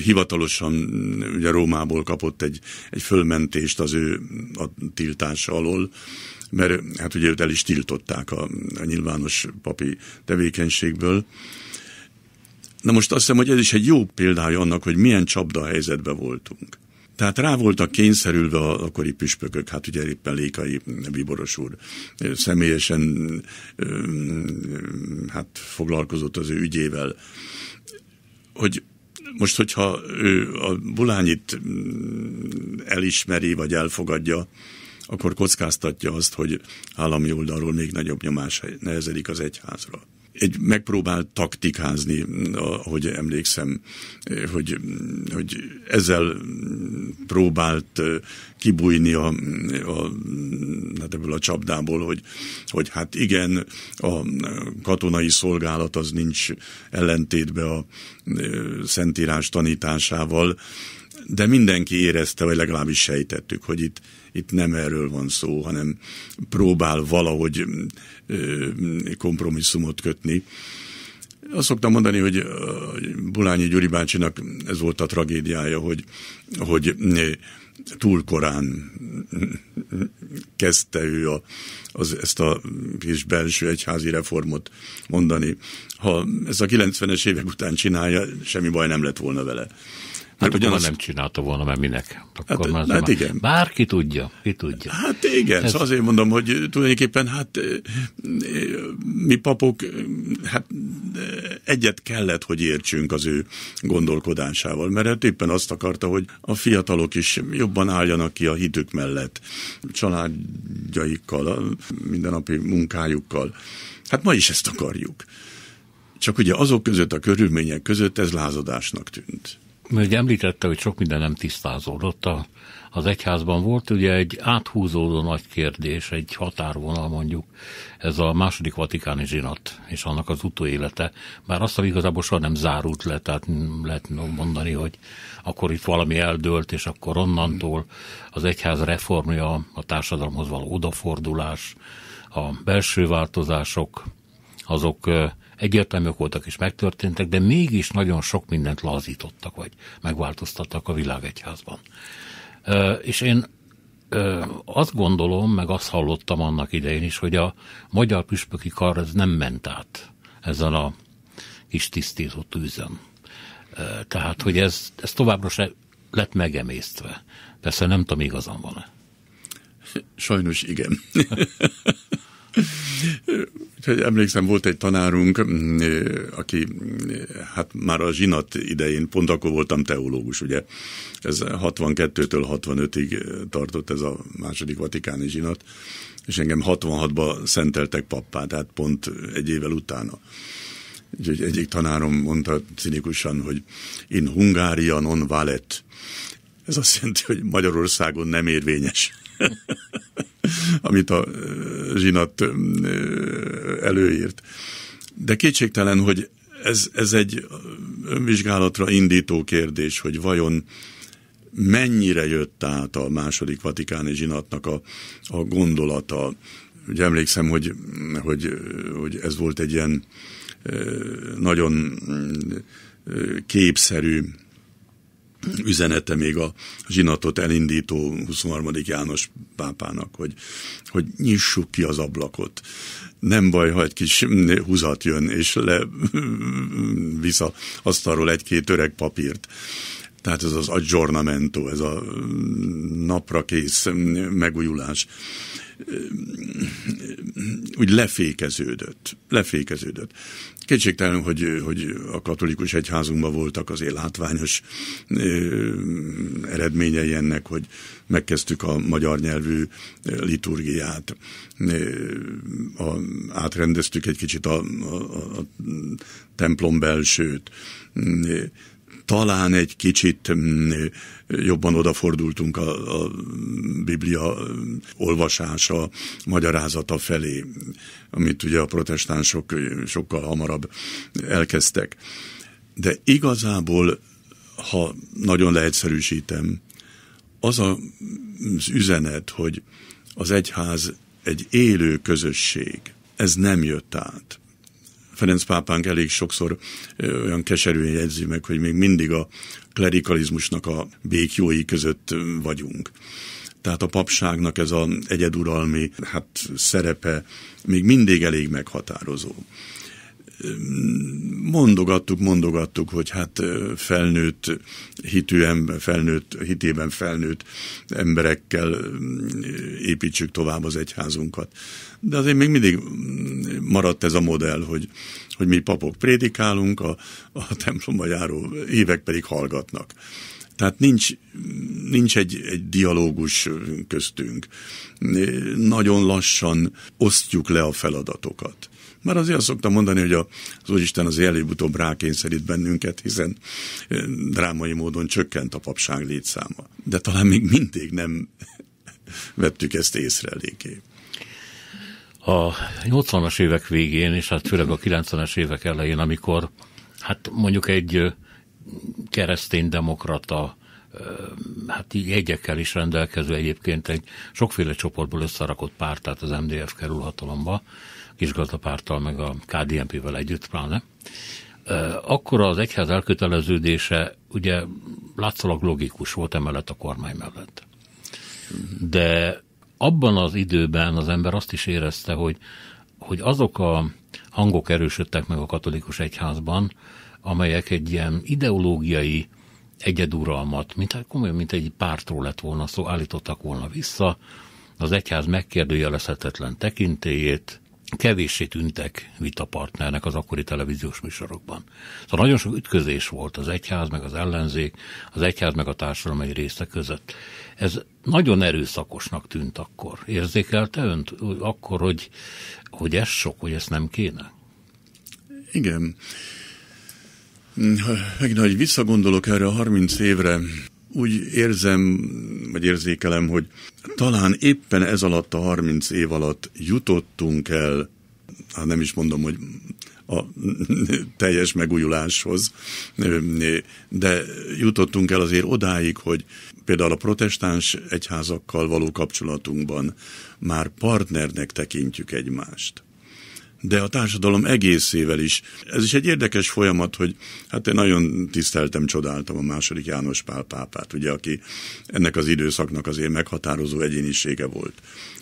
hivatalosan ugye Rómából kapott egy, egy fölmentést az ő a tiltása alól, mert hát ugye őt el is tiltották a, a nyilvános papi tevékenységből. Na most azt hiszem, hogy ez is egy jó példája annak, hogy milyen csapda helyzetben voltunk. Tehát rá voltak kényszerülve a akkori püspökök, hát ugye éppen Lékai Viboros úr személyesen hát foglalkozott az ő ügyével, hogy most, hogyha ő a Bulányit elismeri, vagy elfogadja, akkor kockáztatja azt, hogy állami oldalról még nagyobb nyomás nehezedik az egyházra egy megpróbál taktikázni, ahogy emlékszem, hogy, hogy ezzel próbált kibújni a, a, hát ebből a csapdából, hogy, hogy hát igen, a katonai szolgálat az nincs ellentétbe a szentírás tanításával, de mindenki érezte, vagy legalábbis sejtettük, hogy itt itt nem erről van szó, hanem próbál valahogy mm, mm, kompromisszumot kötni. Azt szoktam mondani, hogy Bulányi Gyuri bácsinak ez volt a tragédiája, hogy, hogy mm, túl korán kezdte ő a, az, ezt a kis belső egyházi reformot mondani. Ha ez a 90-es évek után csinálja, semmi baj nem lett volna vele. Hát ugyanaz... nem csinálta volna, mert minek? Akkor hát, már, hát igen. Bár ki tudja, ki tudja. Hát igen, Ez... szóval azért mondom, hogy tulajdonképpen hát mi papok, hát egyet kellett, hogy értsünk az ő gondolkodásával, mert hát éppen azt akarta, hogy a fiatalok is jobban álljanak ki a hitük mellett, családjaikkal, a mindennapi munkájukkal. Hát ma is ezt akarjuk. Csak ugye azok között, a körülmények között ez lázadásnak tűnt. Mert említette, hogy sok minden nem tisztázódott a, az egyházban. Volt ugye egy áthúzódó nagy kérdés, egy határvonal mondjuk, ez a második vatikáni zsinat és annak az utóélete. Bár azt, hogy igazából soha nem zárult le, tehát lehet mondani, hogy akkor itt valami eldőlt, és akkor onnantól az egyház reformja, a társadalomhoz való odafordulás, a belső változások, azok egyértelműek voltak és megtörténtek, de mégis nagyon sok mindent lazítottak, vagy megváltoztattak a világegyházban. És én azt gondolom, meg azt hallottam annak idején is, hogy a magyar püspöki kar ez nem ment át ezen a kis tisztított tűzön. Tehát, hogy ez, ez továbbra se lett megemésztve. Persze nem tudom, igazam van-e. Sajnos igen. *laughs* Úgyhogy emlékszem, volt egy tanárunk, mm, eh, aki eh, hát már a zsinat idején, pont akkor voltam teológus, ugye, ez 62-től 65-ig eh, tartott ez a második vatikáni zsinat, és engem 66-ba szenteltek pappá, tehát pont egy évvel utána. Úgyhogy egyik tanárom mondta cinikusan, hogy in Hungária non valet. Ez azt jelenti, hogy Magyarországon nem érvényes. *laughs* *laughs* amit a zsinat előírt. De kétségtelen, hogy ez, ez egy önvizsgálatra indító kérdés, hogy vajon mennyire jött át a második vatikáni zsinatnak a, a gondolata. Ugye emlékszem, hogy, hogy, hogy ez volt egy ilyen nagyon képszerű üzenete még a zsinatot elindító 23. János pápának, hogy, hogy nyissuk ki az ablakot. Nem baj, ha egy kis húzat jön, és le *laughs* vissza asztalról egy-két öreg papírt. Tehát ez az aggiornamento, ez a napra kész megújulás úgy lefékeződött. Lefékeződött. Kétségtelen, hogy, hogy a katolikus egyházunkban voltak azért látványos ö, eredményei ennek, hogy megkezdtük a magyar nyelvű liturgiát, a, átrendeztük egy kicsit a, a, a templom belsőt, talán egy kicsit mm, jobban odafordultunk a, a Biblia mm, olvasása, magyarázata felé, amit ugye a protestánsok sokkal hamarabb elkezdtek. De igazából, ha nagyon leegyszerűsítem, az a, az üzenet, hogy az egyház egy élő közösség, ez nem jött át. Ferenc pápánk elég sokszor olyan keserűen jegyzi meg, hogy még mindig a klerikalizmusnak a békjói között vagyunk. Tehát a papságnak ez az egyeduralmi hát, szerepe még mindig elég meghatározó mondogattuk, mondogattuk, hogy hát felnőtt hitű ember, felnőtt, hitében felnőtt emberekkel építsük tovább az egyházunkat. De azért még mindig maradt ez a modell, hogy, hogy mi papok prédikálunk, a, a templomba járó évek pedig hallgatnak. Tehát nincs, nincs egy, egy dialógus köztünk. Nagyon lassan osztjuk le a feladatokat. Már azért azt szoktam mondani, hogy az Úristen az előbb-utóbb rákényszerít bennünket, hiszen drámai módon csökkent a papság létszáma. De talán még mindig nem *laughs* vettük ezt észre eléggé. A 80-as évek végén, és hát főleg a 90-es évek elején, amikor hát mondjuk egy kereszténydemokrata hát így jegyekkel is rendelkező egyébként egy sokféle csoportból összerakott párt, tehát az MDF kerül hatalomba, pártal, meg a KDNP-vel együtt pláne, akkor az egyház elköteleződése ugye látszólag logikus volt emellett a kormány mellett. De abban az időben az ember azt is érezte, hogy, hogy azok a hangok erősödtek meg a katolikus egyházban, amelyek egy ilyen ideológiai egyeduralmat, mint, hát komolyan, mint egy pártról lett volna szó, állítottak volna vissza, az egyház megkérdőjelezhetetlen tekintélyét, kevéssé tűntek vitapartnernek az akkori televíziós műsorokban. Szóval nagyon sok ütközés volt az egyház, meg az ellenzék, az egyház, meg a társadalom egy része között. Ez nagyon erőszakosnak tűnt akkor. Érzékelte önt akkor, hogy, hogy ez sok, hogy ezt nem kéne? Igen. Megint, hogy visszagondolok erre a 30 évre, úgy érzem, vagy érzékelem, hogy talán éppen ez alatt a 30 év alatt jutottunk el, hát nem is mondom, hogy a *laughs* teljes megújuláshoz, de jutottunk el azért odáig, hogy például a protestáns egyházakkal való kapcsolatunkban már partnernek tekintjük egymást de a társadalom egészével is. Ez is egy érdekes folyamat, hogy hát én nagyon tiszteltem, csodáltam a második János Pál pápát, ugye, aki ennek az időszaknak azért meghatározó egyénisége volt,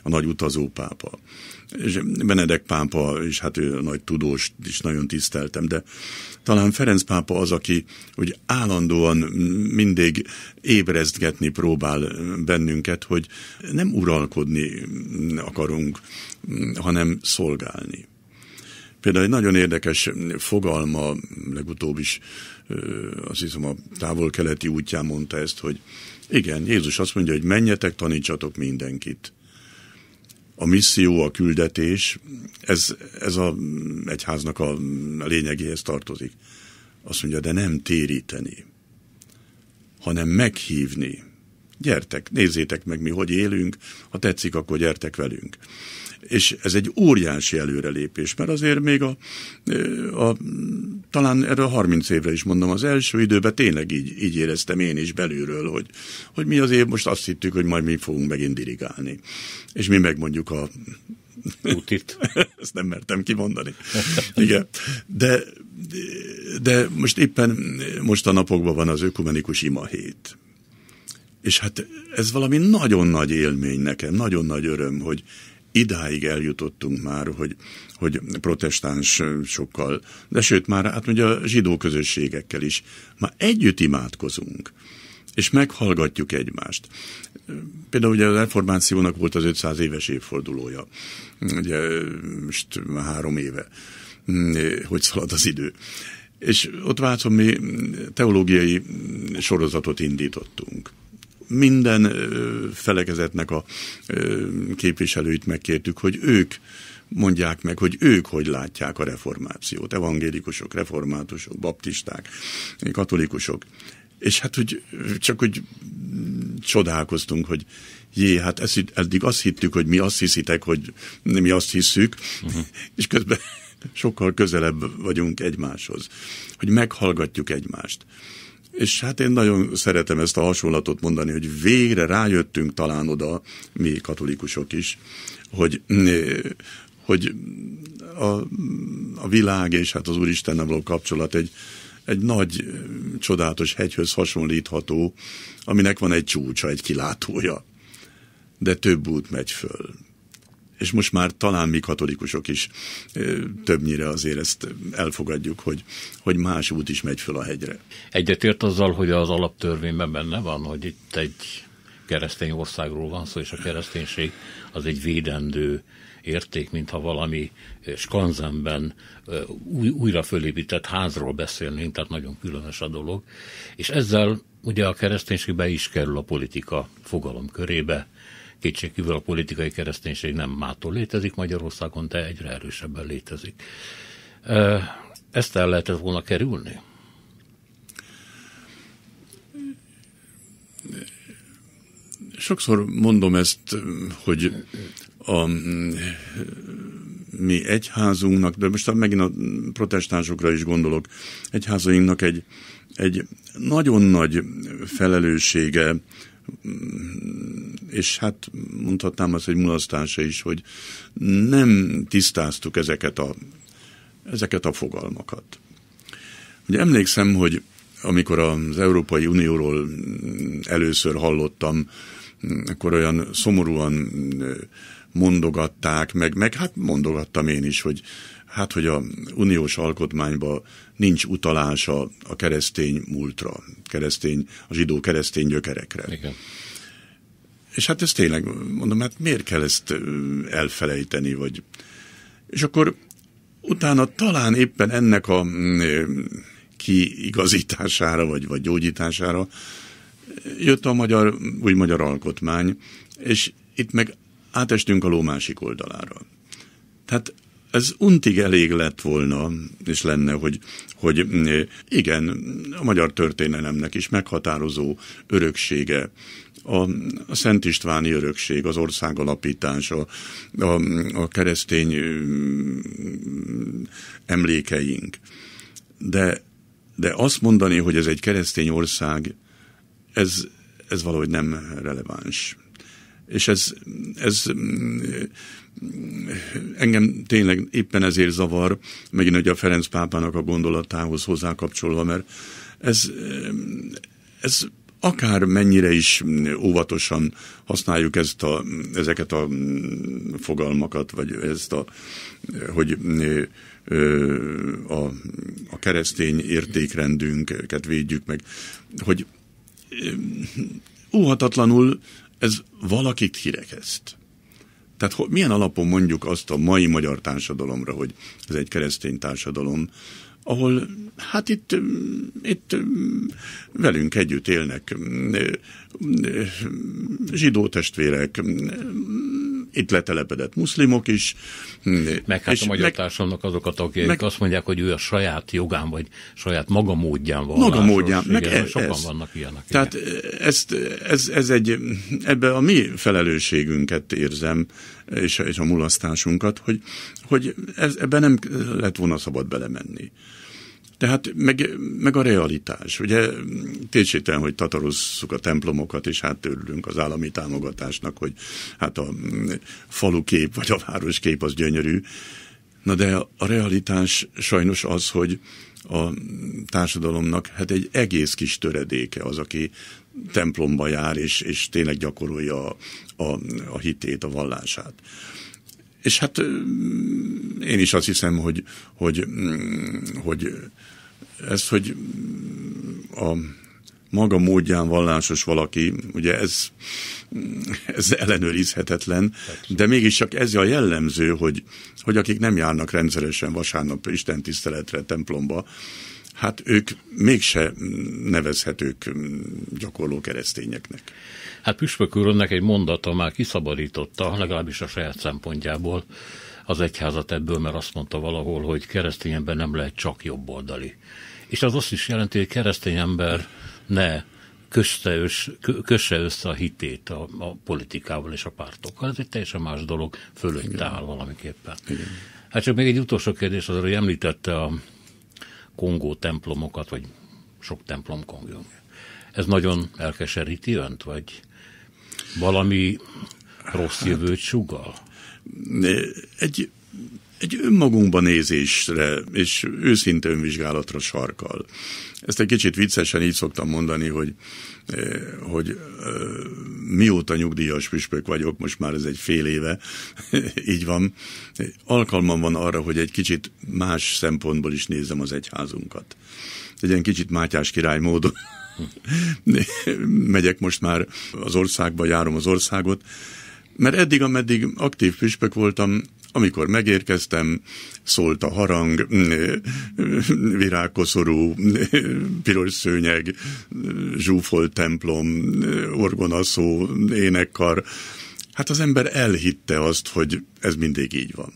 a nagy utazó pápa. És Benedek pápa, és hát ő nagy tudós, is nagyon tiszteltem, de talán Ferenc pápa az, aki hogy állandóan mindig ébrezgetni próbál bennünket, hogy nem uralkodni akarunk, hanem szolgálni. Például egy nagyon érdekes fogalma, legutóbb is azt hiszem a távol-keleti útján mondta ezt, hogy igen, Jézus azt mondja, hogy menjetek, tanítsatok mindenkit. A misszió, a küldetés, ez, ez a egyháznak a, a lényegéhez tartozik. Azt mondja, de nem téríteni, hanem meghívni. Gyertek, nézzétek meg, mi hogy élünk, ha tetszik, akkor gyertek velünk és ez egy óriási előrelépés, mert azért még a, a talán erről 30 évre is mondom, az első időben tényleg így, így éreztem én is belülről, hogy, hogy mi azért most azt hittük, hogy majd mi fogunk megint dirigálni. És mi meg mondjuk a útit. *laughs* Ezt nem mertem kimondani. Igen. De, de most éppen most a napokban van az ökumenikus ima hét. És hát ez valami nagyon nagy élmény nekem, nagyon nagy öröm, hogy idáig eljutottunk már, hogy, hogy sokkal, de sőt már hát ugye a zsidó közösségekkel is, már együtt imádkozunk, és meghallgatjuk egymást. Például ugye a reformációnak volt az 500 éves évfordulója, ugye most három éve, hm, hogy szalad az idő. És ott váltom mi teológiai sorozatot indítottunk minden felekezetnek a képviselőit megkértük, hogy ők mondják meg, hogy ők hogy látják a reformációt, evangélikusok, reformátusok, baptisták, katolikusok. És hát, hogy csak hogy csodálkoztunk, hogy jé, hát ezt, eddig azt hittük, hogy mi azt hiszitek, hogy mi azt hiszük, uh-huh. és közben sokkal közelebb vagyunk egymáshoz, hogy meghallgatjuk egymást. És hát én nagyon szeretem ezt a hasonlatot mondani, hogy végre rájöttünk talán oda, mi katolikusok is, hogy, hogy a, a világ és hát az Úristennel való kapcsolat egy, egy nagy, csodálatos hegyhöz hasonlítható, aminek van egy csúcsa, egy kilátója. De több út megy föl és most már talán mi katolikusok is többnyire azért ezt elfogadjuk, hogy, hogy más út is megy föl a hegyre. Egyetért azzal, hogy az alaptörvényben benne van, hogy itt egy keresztény országról van szó, és a kereszténység az egy védendő érték, mintha valami skanzenben új, újra fölépített házról beszélnénk, tehát nagyon különös a dolog. És ezzel ugye a kereszténység be is kerül a politika fogalom körébe, kétségkívül a politikai kereszténység nem mától létezik Magyarországon, de egyre erősebben létezik. Ezt el lehetett volna kerülni? Sokszor mondom ezt, hogy a mi egyházunknak, de most megint a protestánsokra is gondolok, egyházainknak egy, egy nagyon nagy felelőssége és hát mondhatnám azt, hogy mulasztása is, hogy nem tisztáztuk ezeket a, ezeket a fogalmakat. Ugye emlékszem, hogy amikor az Európai Unióról először hallottam, akkor olyan szomorúan mondogatták, meg, meg hát mondogattam én is, hogy hát, hogy a uniós alkotmányban nincs utalása a keresztény múltra, keresztény, a zsidó keresztény gyökerekre. Igen. És hát ez tényleg, mondom, hát miért kell ezt elfelejteni, vagy... És akkor utána talán éppen ennek a mm, kiigazítására, vagy, vagy gyógyítására jött a magyar, új magyar alkotmány, és itt meg átestünk a ló másik oldalára. Tehát ez untig elég lett volna, és lenne, hogy, hogy mm, igen, a magyar történelemnek is meghatározó öröksége a Szent Istváni örökség, az ország alapítás, a, a, a keresztény emlékeink. De, de azt mondani, hogy ez egy keresztény ország, ez, ez valahogy nem releváns. És ez, ez engem tényleg éppen ezért zavar, megint hogy a Ferenc pápának a gondolatához hozzákapcsolva, mert ez, ez akár mennyire is mm, óvatosan használjuk ezt a, mm, ezeket a mm, fogalmakat, vagy ezt a, eh, hogy eh, a, a keresztény értékrendünket védjük meg, hogy eh, óhatatlanul ez valakit hirekeszt. Tehát milyen alapon mondjuk azt a mai magyar társadalomra, hogy ez egy keresztény társadalom, ahol hát itt, mm, itt mm, velünk együtt élnek mm, zsidó testvérek, itt letelepedett muszlimok is. Hmm, meg hát és a magyar meg, társadalomnak azok a tagjai, meg, azt mondják, hogy ő a saját jogán, vagy saját maga módján van. Maga módján, igen, meg igen, e- sokan ez, vannak ilyenek. Tehát igen. Ezt, ez, ez egy, ebbe a mi felelősségünket érzem, és, és a mulasztásunkat, hogy, hogy ez, ebbe nem lett volna szabad belemenni. Tehát meg, meg a realitás. Ugye tétségtelen, hogy tatarozzuk a templomokat, és hát örülünk az állami támogatásnak, hogy hát a falu kép vagy a város kép az gyönyörű. Na de a realitás sajnos az, hogy a társadalomnak hát egy egész kis töredéke az, aki templomba jár, és, és tényleg gyakorolja a, a, a hitét, a vallását. És hát én is azt hiszem, hogy, hogy, mm, hogy ez, hogy a maga módján vallásos valaki, ugye ez, mm, ez ellenőrizhetetlen, de mégis csak ez a jellemző, hogy, hogy akik nem járnak rendszeresen vasárnap tiszteletre templomba, hát ők mégse nevezhetők mm, gyakorló keresztényeknek. Hát Püspök úrnak egy mondata már kiszabadította, legalábbis a saját szempontjából az egyházat ebből, mert azt mondta valahol, hogy keresztény ember nem lehet csak jobboldali. És az azt is jelenti, hogy keresztény ember ne kösse, össze, kösse össze a hitét a, a politikával és a pártokkal. Ez egy teljesen más dolog, fölött áll valamiképpen. Igen. Hát csak még egy utolsó kérdés, az, hogy említette a kongó templomokat, vagy sok templom kongó. Ez nagyon elkeseríti önt, vagy valami rossz hát- jövőt sugal? Egy egy önmagunkba nézésre és őszinte önvizsgálatra sarkal. Ezt egy kicsit viccesen így szoktam mondani, hogy eh, hogy eh, mióta nyugdíjas püspök vagyok, most már ez egy fél éve, *laughs* így van, alkalmam van arra, hogy egy kicsit más szempontból is nézem az egyházunkat. Egy ilyen kicsit Mátyás király módon *laughs* megyek most már az országba, járom az országot, mert eddig, ameddig aktív püspök voltam, amikor megérkeztem, szólt a harang, *laughs* virágkoszorú, *laughs* piros szőnyeg, zsúfolt templom, orgonaszó, énekkar. Hát az ember elhitte azt, hogy ez mindig így van.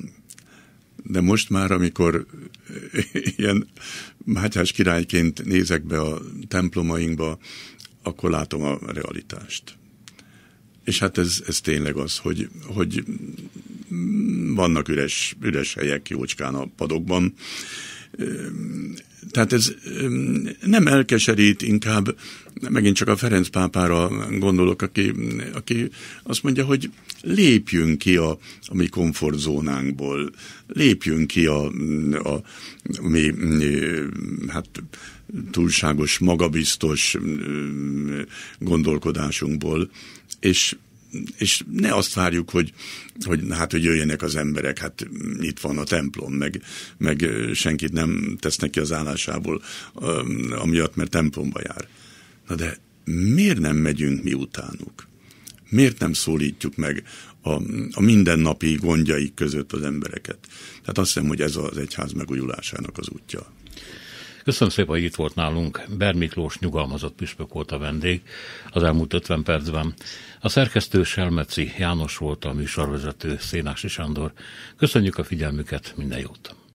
De most már, amikor *laughs* ilyen Mátyás királyként nézek be a templomainkba, akkor látom a realitást. És hát ez, ez tényleg az, hogy, hogy vannak üres, üres helyek jócskán a padokban. Tehát ez nem elkeserít, inkább megint csak a Ferenc pápára gondolok, aki, aki azt mondja, hogy lépjünk ki a, a mi komfortzónánkból, lépjünk ki a, a, a mi, hát túlságos, magabiztos gondolkodásunkból, és és ne azt várjuk, hogy, hogy hát, hogy jöjjenek az emberek, hát itt van a templom, meg, meg senkit nem tesznek ki az állásából, amiatt, mert templomba jár. Na de miért nem megyünk mi utánuk? Miért nem szólítjuk meg a, a mindennapi gondjaik között az embereket? Tehát azt hiszem, hogy ez az egyház megújulásának az útja. Köszönöm szépen, hogy itt volt nálunk. Bermiklós nyugalmazott püspök volt a vendég az elmúlt 50 percben. A szerkesztő Selmeci János volt a műsorvezető Szénási Sándor. Köszönjük a figyelmüket, minden jót!